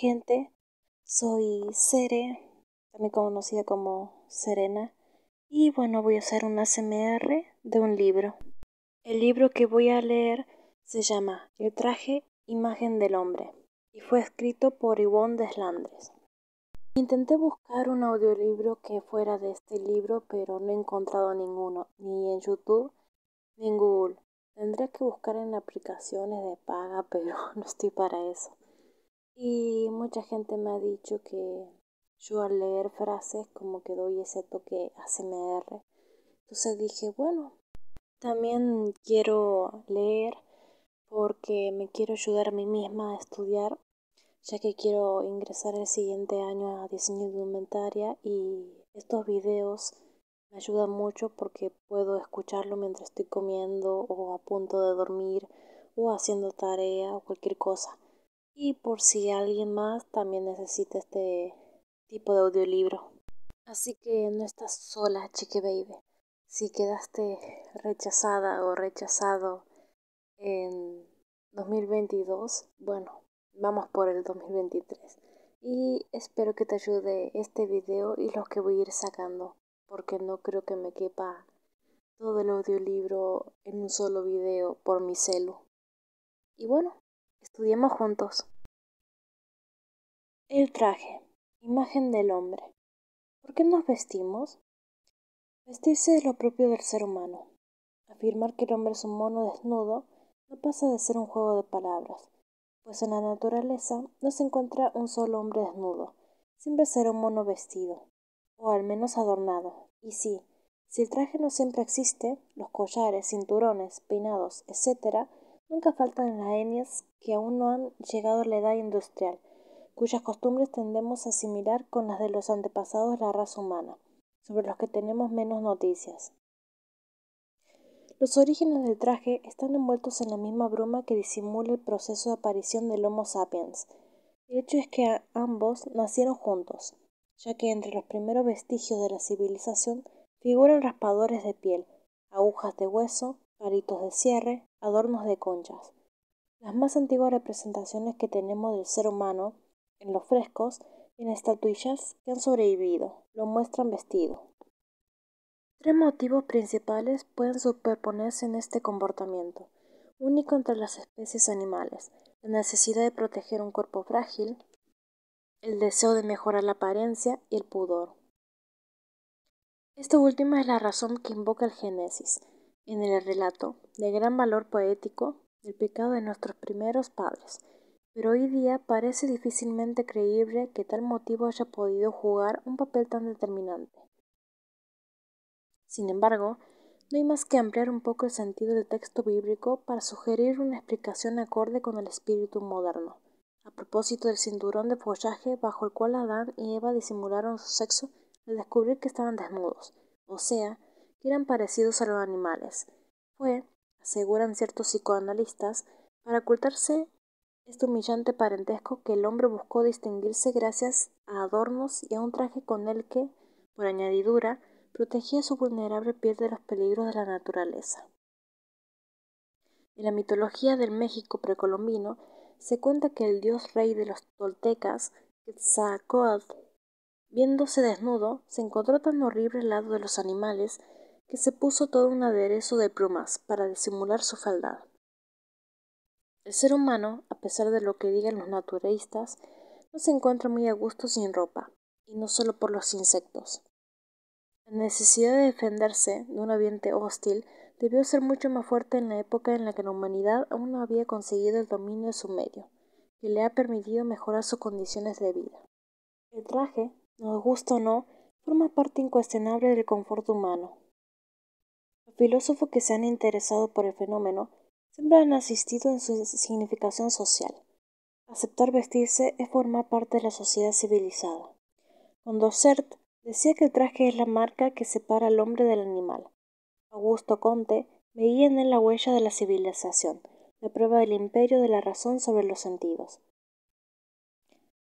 gente, soy Sere, también conocida como Serena, y bueno, voy a hacer una CMR de un libro. El libro que voy a leer se llama El traje Imagen del Hombre y fue escrito por Yvonne Deslandres. Intenté buscar un audiolibro que fuera de este libro, pero no he encontrado ninguno, ni en YouTube ni en Google. Tendré que buscar en aplicaciones de paga, pero no estoy para eso. Y mucha gente me ha dicho que yo al leer frases como que doy ese toque ACMR Entonces dije, bueno, también quiero leer porque me quiero ayudar a mí misma a estudiar, ya que quiero ingresar el siguiente año a diseño indumentaria y estos videos me ayudan mucho porque puedo escucharlo mientras estoy comiendo o a punto de dormir o haciendo tarea o cualquier cosa. Y por si alguien más también necesita este tipo de audiolibro. Así que no estás sola, chique baby. Si quedaste rechazada o rechazado en 2022, bueno, vamos por el 2023. Y espero que te ayude este video y los que voy a ir sacando, porque no creo que me quepa todo el audiolibro en un solo video por mi celu. Y bueno, Estudiemos juntos. El traje, imagen del hombre. ¿Por qué nos vestimos? Vestirse es lo propio del ser humano. Afirmar que el hombre es un mono desnudo no pasa de ser un juego de palabras, pues en la naturaleza no se encuentra un solo hombre desnudo, siempre será un mono vestido, o al menos adornado. Y sí, si el traje no siempre existe, los collares, cinturones, peinados, etc., Nunca faltan las enias que aún no han llegado a la edad industrial, cuyas costumbres tendemos a asimilar con las de los antepasados de la raza humana, sobre los que tenemos menos noticias. Los orígenes del traje están envueltos en la misma bruma que disimula el proceso de aparición del Homo sapiens. El hecho es que ambos nacieron juntos, ya que entre los primeros vestigios de la civilización figuran raspadores de piel, agujas de hueso, caritos de cierre, adornos de conchas. Las más antiguas representaciones que tenemos del ser humano en los frescos y en estatuillas que han sobrevivido lo muestran vestido. Tres motivos principales pueden superponerse en este comportamiento, único entre las especies animales, la necesidad de proteger un cuerpo frágil, el deseo de mejorar la apariencia y el pudor. Esta última es la razón que invoca el Génesis, en el relato de gran valor poético del pecado de nuestros primeros padres, pero hoy día parece difícilmente creíble que tal motivo haya podido jugar un papel tan determinante. Sin embargo, no hay más que ampliar un poco el sentido del texto bíblico para sugerir una explicación acorde con el espíritu moderno, a propósito del cinturón de follaje bajo el cual Adán y Eva disimularon su sexo al descubrir que estaban desnudos, o sea, que eran parecidos a los animales. Fue, aseguran ciertos psicoanalistas, para ocultarse este humillante parentesco que el hombre buscó distinguirse gracias a adornos y a un traje con el que, por añadidura, protegía su vulnerable piel de los peligros de la naturaleza. En la mitología del México precolombino se cuenta que el dios rey de los toltecas, Quetzalcoatl, viéndose desnudo, se encontró tan horrible al lado de los animales que se puso todo un aderezo de plumas para disimular su faldad. El ser humano, a pesar de lo que digan los naturalistas, no se encuentra muy a gusto sin ropa, y no solo por los insectos. La necesidad de defenderse de un ambiente hostil debió ser mucho más fuerte en la época en la que la humanidad aún no había conseguido el dominio de su medio, que le ha permitido mejorar sus condiciones de vida. El traje, nos gusto o no, forma parte incuestionable del confort humano, filósofos que se han interesado por el fenómeno siempre han asistido en su significación social. Aceptar vestirse es formar parte de la sociedad civilizada. Condorcet decía que el traje es la marca que separa al hombre del animal. Augusto Conte veía en él la huella de la civilización, la prueba del imperio de la razón sobre los sentidos.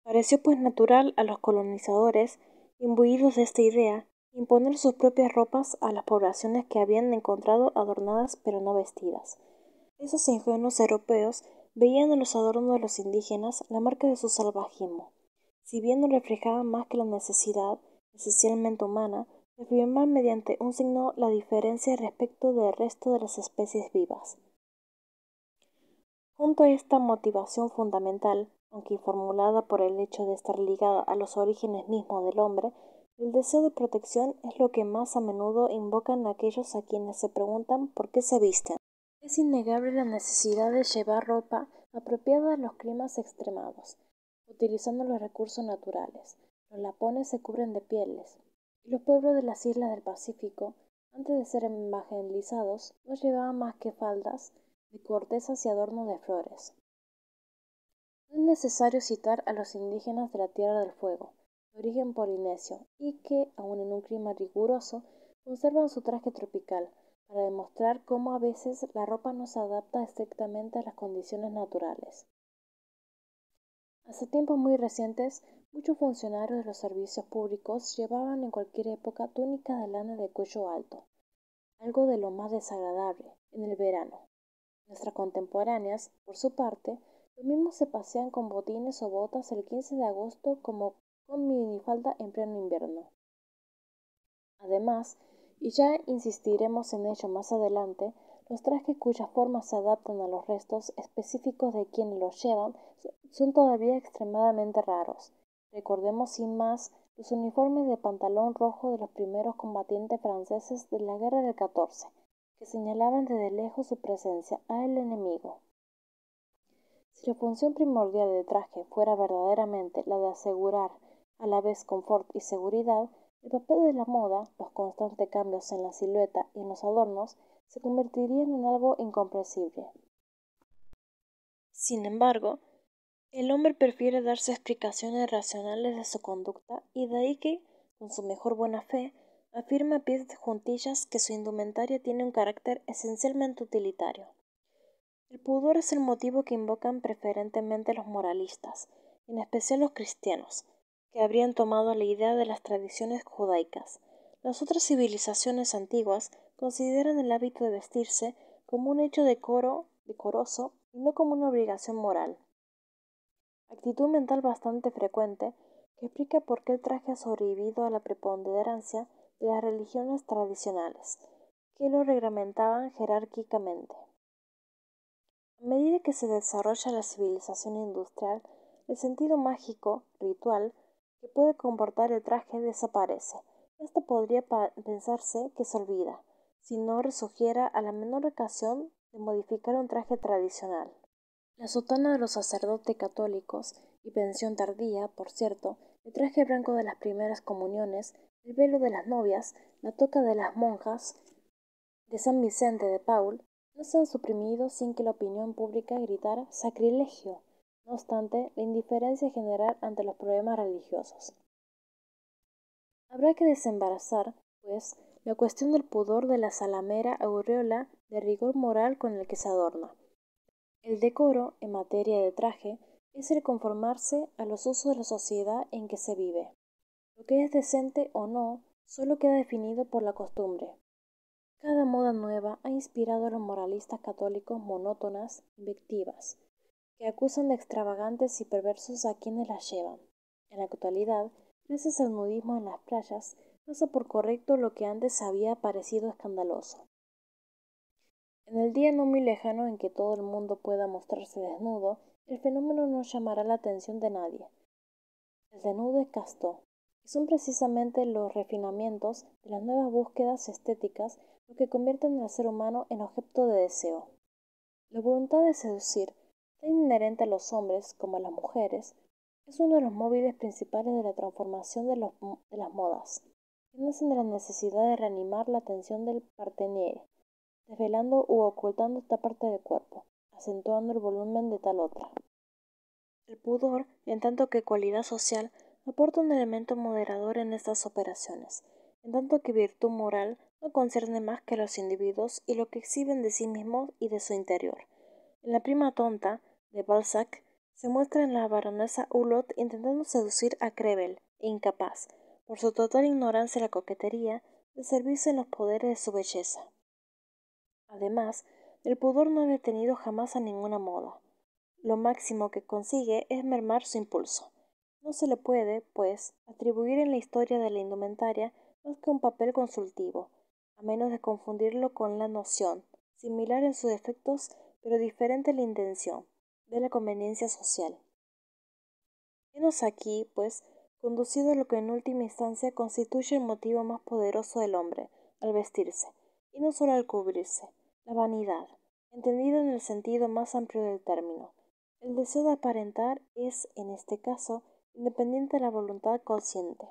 Pareció pues natural a los colonizadores, imbuidos de esta idea, imponer sus propias ropas a las poblaciones que habían encontrado adornadas pero no vestidas. Esos ingenuos europeos veían en los adornos de los indígenas la marca de su salvajismo. Si bien no reflejaban más que la necesidad, esencialmente humana, de firmar mediante un signo la diferencia respecto del resto de las especies vivas. Junto a esta motivación fundamental, aunque formulada por el hecho de estar ligada a los orígenes mismos del hombre, el deseo de protección es lo que más a menudo invocan aquellos a quienes se preguntan por qué se visten. Es innegable la necesidad de llevar ropa apropiada a los climas extremados, utilizando los recursos naturales. Los lapones se cubren de pieles. Y los pueblos de las islas del Pacífico, antes de ser evangelizados, no llevaban más que faldas de cortezas y adornos de flores. es necesario citar a los indígenas de la Tierra del Fuego, origen polinesio y que, aun en un clima riguroso, conservan su traje tropical, para demostrar cómo a veces la ropa no se adapta estrictamente a las condiciones naturales. Hace tiempos muy recientes, muchos funcionarios de los servicios públicos llevaban en cualquier época túnicas de lana de cuello alto, algo de lo más desagradable, en el verano. Nuestras contemporáneas, por su parte, lo mismo se pasean con botines o botas el 15 de agosto como con falta en pleno invierno. Además, y ya insistiremos en ello más adelante, los trajes cuyas formas se adaptan a los restos específicos de quienes los llevan son todavía extremadamente raros. Recordemos sin más los uniformes de pantalón rojo de los primeros combatientes franceses de la Guerra del XIV, que señalaban desde lejos su presencia al enemigo. Si la función primordial del traje fuera verdaderamente la de asegurar a la vez confort y seguridad, el papel de la moda, los constantes cambios en la silueta y en los adornos se convertirían en algo incomprensible. Sin embargo, el hombre prefiere darse explicaciones racionales de su conducta y de ahí que, con su mejor buena fe, afirma a pies de juntillas que su indumentaria tiene un carácter esencialmente utilitario. El pudor es el motivo que invocan preferentemente los moralistas, en especial los cristianos, habrían tomado la idea de las tradiciones judaicas. Las otras civilizaciones antiguas consideran el hábito de vestirse como un hecho decoro, decoroso y no como una obligación moral. Actitud mental bastante frecuente que explica por qué el traje ha sobrevivido a la preponderancia de las religiones tradicionales, que lo reglamentaban jerárquicamente. A medida que se desarrolla la civilización industrial, el sentido mágico, ritual, que puede comportar el traje desaparece. Esto podría pensarse que se olvida, si no resurgiera a la menor ocasión de modificar un traje tradicional. La sotana de los sacerdotes católicos, y pensión tardía, por cierto, el traje blanco de las primeras comuniones, el velo de las novias, la toca de las monjas de San Vicente de Paul, no se han suprimido sin que la opinión pública gritara sacrilegio no obstante, la indiferencia general ante los problemas religiosos. Habrá que desembarazar, pues, la cuestión del pudor de la salamera aureola de rigor moral con el que se adorna. El decoro, en materia de traje, es el conformarse a los usos de la sociedad en que se vive. Lo que es decente o no solo queda definido por la costumbre. Cada moda nueva ha inspirado a los moralistas católicos monótonas, invectivas, que acusan de extravagantes y perversos a quienes las llevan. En la actualidad, gracias al nudismo en las playas, pasa por correcto lo que antes había parecido escandaloso. En el día no muy lejano en que todo el mundo pueda mostrarse desnudo, el fenómeno no llamará la atención de nadie. El desnudo es casto, y son precisamente los refinamientos de las nuevas búsquedas estéticas lo que convierten al ser humano en objeto de deseo. La voluntad de seducir tan inherente a los hombres como a las mujeres, es uno de los móviles principales de la transformación de, las modas, que nacen de la necesidad de reanimar la atención del partenier, desvelando u ocultando esta parte del cuerpo, acentuando el volumen de tal otra. El pudor, en tanto que cualidad social, aporta un elemento moderador en estas operaciones, en tanto que virtud moral no concierne más que a los individuos y lo que exhiben de sí mismos y de su interior, la prima tonta, de Balzac, se muestra en la baronesa Hulot intentando seducir a Crevel, e incapaz, por su total ignorancia y la coquetería, de servirse en los poderes de su belleza. Además, el pudor no ha detenido jamás a ninguna moda. Lo máximo que consigue es mermar su impulso. No se le puede, pues, atribuir en la historia de la indumentaria más que un papel consultivo, a menos de confundirlo con la noción, similar en sus efectos pero diferente la intención, de la conveniencia social. Hemos aquí, pues, conducido a lo que en última instancia constituye el motivo más poderoso del hombre al vestirse, y no solo al cubrirse, la vanidad, entendida en el sentido más amplio del término. El deseo de aparentar es, en este caso, independiente de la voluntad consciente.